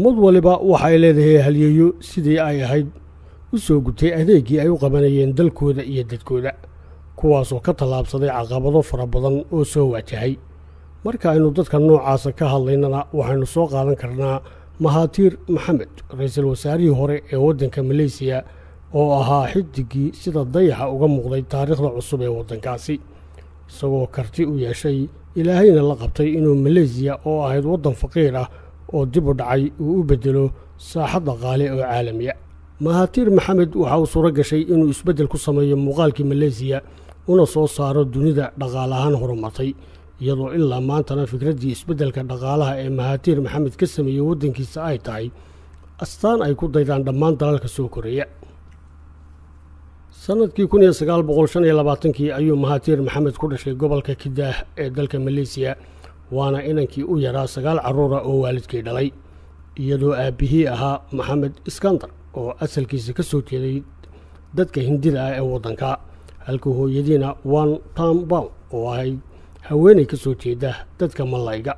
ummad waliba waxay leedahay halyeeyo sidii ay ahayd u soo gutay adeeggii ay u qabanayeen dalkooda iyo dadkooda kuwaasoo ka tallaabsaday caqabado fara badan oo soo waajahay marka aynu dadka noocaasa ka hadlaynana waxaynu soo qaadan karnaa mahaatiir maxamed ra-iisul wasaarihii hore ee waddanka maleysiya oo ahaa xidigii sida dayaxa uga muuqday taariikhda cusub ee waddankaasi isagoo karti u yeeshay ilaahayna la qabtay inuu maleysiya oo ahayd waddan faqiir ah oo dib u dhacay uu u beddelo saaxadda qaale oo caalamiya mahatiir maxamed waxa uu suuro gashay inuu isbeddel ku sameeyo muuqaalkii maleysiya una soo saaro dunida dhaqaal ahaan horumartay iyadoo ilaa maantana fikraddii isbeddelka dhaqaalaha ee mahatiir maxamed ka sameeyey waddankiisa ay tahay astaan ay ku daydaan dhammaan dalalka soo koreeya sanadkii kun boqol shan iyo labaatankii ayuu mahatiir maxamed ku dhashay gobolka kidaah ee dalka maleysiya waana inankii u yaraa sagaal carruura oo waalidkii dhalay iyadoo aabbihii ahaa maxamed iskandar oo asalkiisa ka soo jeeday dadka hindida ah ee waddanka halka hooyadiina one tom oo ahay haweenay ka soo jeeda dadka mallayga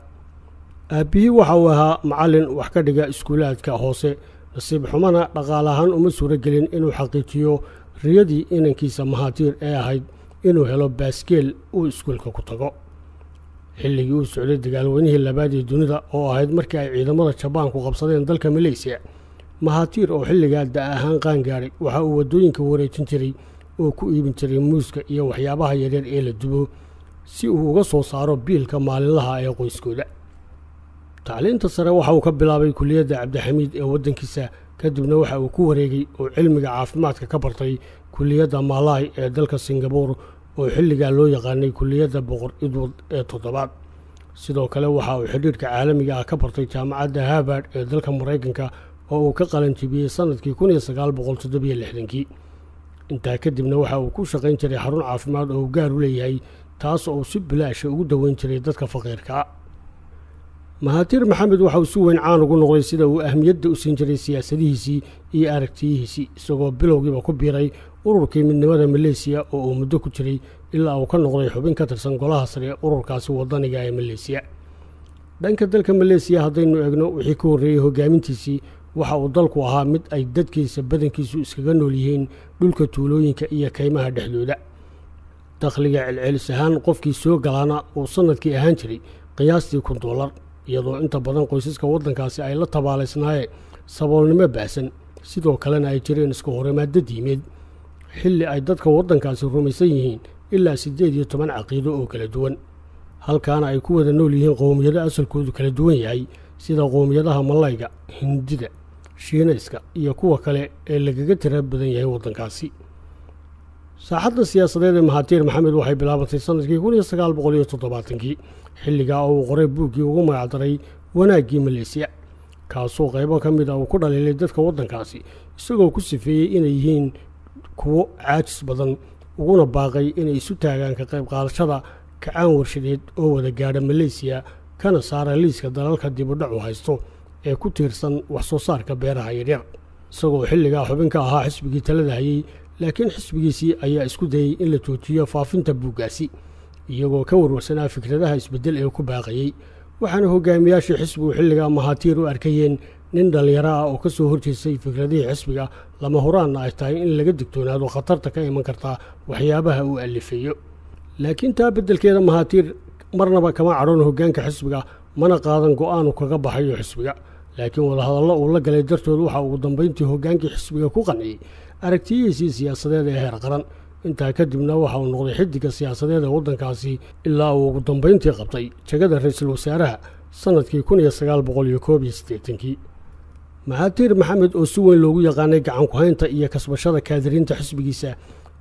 aabbihii waxa uu ahaa macallin wax ka dhiga iskuulaadka hoose nasiib xumana dhaqaal ahaan uma suuro gelin inuu xaqiijiyo riyadii inankiisa mahaatiir ee ahayd inuu helo baaskeel uu iskuulka ku tago xilligii uu socday dagaalweynihii labaad ee dunida oo ahayd markii ay ciidamada jabaanku qabsadeen dalka maleysiya mahatiir oo xilligaa da' ahaan qaan gaadhay waxa uu waddooyinka wareejin jiray oo ku iibin jiray muuska iyo waxyaabaha yareer ee la dubo si uu uga soo saaro biilka maalinlaha ah ee qoyskooda tacliinta sare waxa uu ka bilaabay kuliyadda cabdixamiid ee waddankiisa kadibna waxa uu ku wareegay oo cilmiga caafimaadka ka bartay kuliyadda maalaay ee dalka singabuur oo xilligaa loo yaqaanay kuliyadda boqor-idwad ee toddobaad sidoo kale waxa uu xidhiirka caalamiga ah ka bartay jaamacadda harvard ee dalka maraykanka oo uu ka qalanjibiyey sannadkii kunsaaaqotoddobiyolixdankii intaa kadibna waxa uu ku shaqayn jiray xarun caafimaad oo uu gaar u leeyahay taas oo uu si bilaasha ah ugu daweyn jiray dadka faqiirkaa mahaatiir maxamed waxa uu si weyn caan ugu noqday sida uu ahmiyadda u siin jiray siyaasadihiisii iyo aragtiyihiisii isagoo bilowgiiba ku biiray ururkii midnimada maleesiya oo uu muddo ku jiray ilaa uu ka noqday xubin ka tirsan golaha sare ururkaasi wadaniga ee maleesiya dhanka dalka maleesiya haddaynu eegno wixii ku horreeyey hogaamintiisii waxa uu dalku ahaa mid ay dadkiisa badankiisu iskaga nool yihiin dhulka tuulooyinka iyo kaymaha dhexdooda dakhliga celcelis ahaan qofkii soo galaana uu sannadkii ahaan jiray qiyaastii kun doolar iyadoo inta badan qoysaska waddankaasi ay la tabaalaysnaayeen saboolnimo baasan sidoo kalena ay jireen iska horimaadda diimeed xilli ay dadka waddankaasi rumaysan yihiin ilaa siddeed iyo toban caqiido oo kala duwan halkaana ay ku wada nool yihiin qowmiyado asalkoodu kala duwan yahay sida qowmiyadaha malayga hindida shiinayska iyo kuwa kale ee lagaga tira badan yahay waddankaasi saaxadda siyaasadeed ee mahaatiir maxamed waxay bilaabantay sannadkii kun iyo sagaal boqol iyo toddobaatankii xilligaa oo uu qoray buuggii ugu magacdaray wanaaggii maleesiya kaasoo qaybo ka mid a ah uu ku dhaliilay dadka waddankaasi isagoo ku sifeeyey inay yihiin kuwo caajis badan uguna baaqay inay isu taagaan ka qayb qaadashada kacaan warshadeed oo wada gaadha maleysiya kana saara liiska dalalka dibudhacu haysto ee ku tiirsan wax soo saarka beeraha yaryar isagoo xilligaa xubinka ahaa xisbigii talada hayey laakiin xisbigiisii ayaa isku dayey in la joojiyo faafinta buuggaasi iyagoo ka warwarsanaa fikradaha isbeddel ee ku baaqayey waxaana hogaamiyaashii xisbigu xilligaa mahaatiir u arkayeen nin dhallinyaro ah oo ka soo horjeestay fikradihii xisbiga lama huraanna ah ay tahay in laga digtoonaado khatarta ka iman kartaa waxyaabaha uu alifayo laakiin taa beddelkeeda mahaatiir marnaba kama cadhon hoggaanka xisbiga mana qaadan go'aanu kaga baxayo xisbiga laakiin wadahadallo uu la galay dartood waxa ugu dambayntii hoggaankii xisbiga ku qanciyey aragtiyihiisii siyaasadeed ee heer qaran intaa kadibna waxa uu noqday xiddiga siyaasadeed ee waddankaasi ilaa uu ugu dambayntii qabtay jegada ra-iisul wasaaraha sannadkii kun maxamed oo si weyn loogu yaqaanay gacan gacankuhaynta iyo kasbashada kaadiriinta xisbigiisa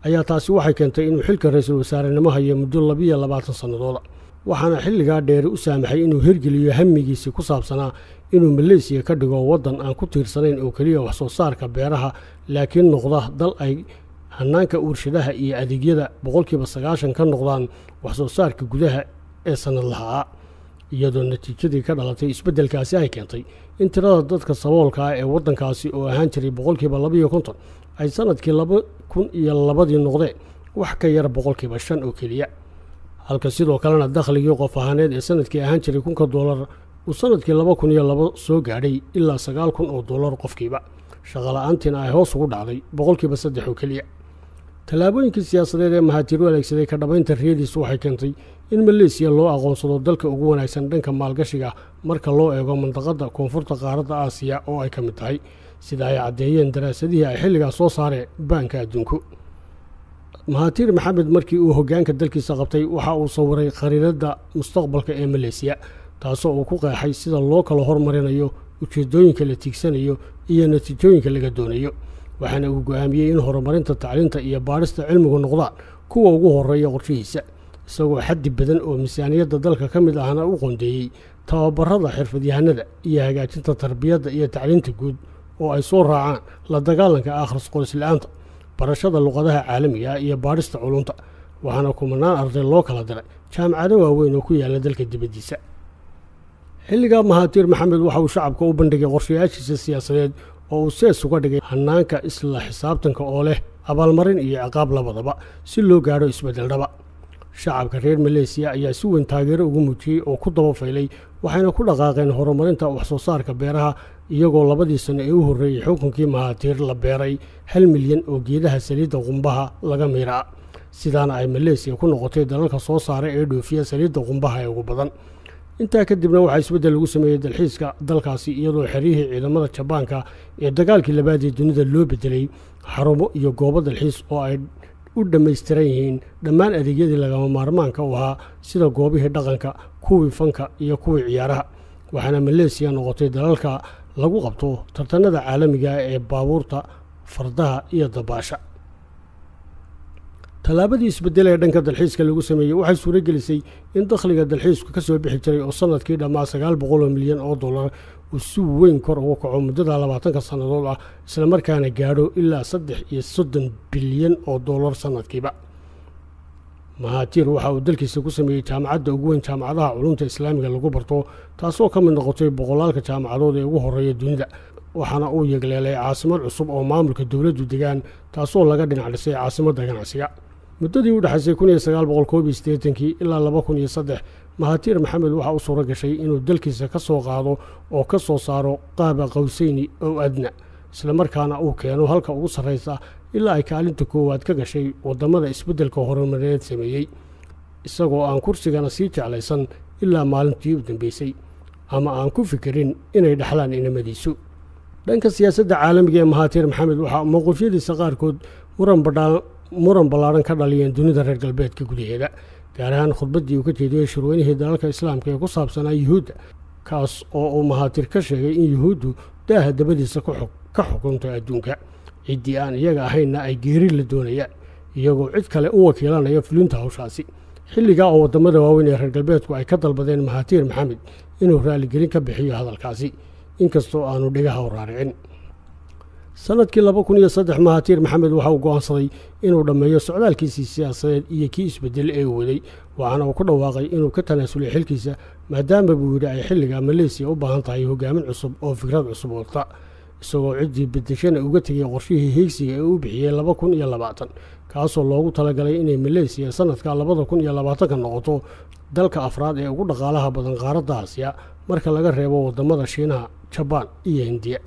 ayaa taasi waxay keentay inuu xilka ra-iisul wasaarenimo hayo muddo labiyo labaatan sannadooda waxaana xilligaa dheeri u saamaxay inuu hirgeliyo hammigiisii ku saabsanaa inuu maleesiya ka dhigo waddan aan ku tiirsanayn oo keliya wax soo saarka beeraha laakiin noqda dal ay hannaanka urshadaha iyo adeegyada boqolkiiba sagaashan ka noqdaan waxsoo saarka gudaha ee sannadlahaa iyadoo natiijadii ka dhalatay isbeddelkaasi ay keentay in tirada dadka saboolka ah ee waddankaasi oo ahaan jiray boqolkiiba labaiyo konton ay sannadkii laba kun iyo labadii noqdeen wax ka yar boqolkiiba shan oo keliya halka sidoo kalena dakhligii qof ahaaneed ee sannadkii ahaan jiray kunka doolar uu sannadkii laba kun iyo laba soo gaadhay ilaa sagaal kun oo doolar qofkiiba la-aantiina ay hoos ugu dhacday boqolkiiba saddex oo keliya tallaabooyinkii siyaasadeed ee mahatir u adeegsaday ka dhammaynta riyadiisu waxay keentay in maleesiya loo aqoonsado dalka ugu wanaagsan dhanka maalgashiga marka loo eego mandaqadda koonfurta qaaradda aasiya oo ay ka mid tahay sida ay caddeeyeen daraasadihii ay xilligaas soo saareen baanka adduunku mahaatiir maxamed markii uu hoggaanka dalkiisa qabtay waxa uu sawiray khariiradda mustaqbalka ee maleesiya taasoo uu ku qeexay sida loo kala hormarinayo ujeeddooyinka la tiigsanayo iyo natiijooyinka laga doonayo waxaana uu go-aamiyey in horumarinta tacliinta iyo baadhista cilmigu noqdaan kuwa ugu horreeya qorshihiisa isagoo xaddi badan oo miisaaniyadda dalka ka mid ahna u qondeeyey tababarada xirfadyahanada iyo hagaajinta tarbiyadda iyo tacliinta guud oo ay soo raacaan la dagaalanka akhris qorisla-aanta barashada luqadaha caalamiga ah iyo baadhista culunta waxaana kumanaan arday loo kala diray jaamacado waaweyn oo ku yaalla dalka dibaddiisa xilligaa mahaatiir maxamed waxa uu shacabka u bandhigay qorshayaashiisa siyaasadeed oo uu sees uga dhigay hannaanka isla xisaabtanka oo leh abaalmarin iyo ciqaab labadaba si loo gaadho isbeddeldhaba shacabka reer maleesiya ayaa si weyn taageero ugu muujiyey oo ku daba faylay waxayna ku dhaqaaqeen horumarinta waxsoo saarka beeraha iyagoo labadii sano ee u horreeyey xukunkii mahaatiir la beeray hal milyan oo geedaha saliidda qumbaha laga miiraa sidaana ay maleesiya ku noqotay dalalka soo saara ee dhoofiya saliidda qumbaha ee ugu badan intaa kadibna waxaa isbeddel lagu sameeyey dalxiiska dalkaasi iyadoo xeryihii ciidamada jabaanka ee dagaalkii labaad ee dunida loo beddelay xarumo iyo goobo dalxiis oo ay u dhammaystiran yihiin dhammaan adeegyadii lagama maarmaanka u ahaa sida goobihii dhaqanka kuwii fanka iyo kuwii ciyaaraha waxaana maleesiya noqotay dalalka lagu qabto tartanada caalamiga ah ee baabuurta fardaha iyo dabaasha tallaabadii isbedel ee dhanka dalxiiska lagu sameeyey waxay suuro gelisay in dakhliga dalxiisku ka soo bixi jiray oo sanadkii dhammaa sagaal boqoloo milyan oo dollar uu si weyn kor ugu kaco muddada labaatanka sannadood ah islamarkaana gaadho ilaa saddex iyo soddon bilyan oo dollar sanadkiiba mahaatiir waxa uu dalkiisa ku sameeyey jaamacadda ugu weyn jaamacadaha culumta islaamiga lagu barto taasoo ka mid noqotay boqolaalka jaamacadood ee ugu horreeya dunida waxaana uu yegleelay caasimad cusub oo maamulka dowladdu degaan taasoo laga dhinac dhisay caasimadda ganacsiga muddadii u dhexaysay ilaa laba mahatiir maxamed waxaa u suuro gashay inuu dalkiisa ka soo qaado oo ka soo saaro qaaba qawseyni oo adna isla markaana uu keeno halka ugu sarraysa ilaa ay kaalinta koowaad ka gashay waddamada isbeddelka horumareed sameeyey isagoo aan kursigana sii jeclaysan ilaa maalintii u dambaysay ama aan ku fikirin inay dhexlaan inamadiisu dhanka siyaasadda caalamiga ee mahatiir maxamed waxaa mowqifyadiisa qaarkood muran badhaan muran ballaaran ka dhaliyeen dunida reer galbeedka gudaheeda gaar ahaan khudbaddii uu ka jeediyey shirweynihii dalalka islaamka ee ku saabsanaa yuhuudda kaas oo uu mahaatir ka sheegay in yuhuuddu daaha dabadiisa ka xukunto adduunka ciddii aan iyaga ahaynna ay geeri la doonayaan iyagoo cid kale u wakiilanaya fulinta hawshaasi xilligaa oo waddamada waaweyn ee reer galbeedku ay ka dalbadeen mahaatiir maxamed inuu raaligelin ka bixiyo hadalkaasi inkastoo aanu dhegaha u raaricin sanadkii laba kun iyo saddex mahatiir maxamed waxa uu go-aansaday inuu dhammeeyo socdaalkiisii siyaasadeed iyo kii isbeddel ee waday waxaana uu ku dhawaaqay inuu ka tanaasulay xilkiisa maadaama buu yidhi ay xilliga maleysiya u baahan tahay hogaamin cusub oo fikrad cusub wata isagoo ciddii bedeshana uga tegay qorshihii heegsiga ee u bixiyey laba kun iyo labaatan kaasoo loogu talagalay inay maleysiya sanadka labada kun iyo labaatanka noqoto dalka afraad ee ugu dhaqaalaha badan qaaradda aasiya marka laga reebo waddamada shiinaha jabaan iyo hindiya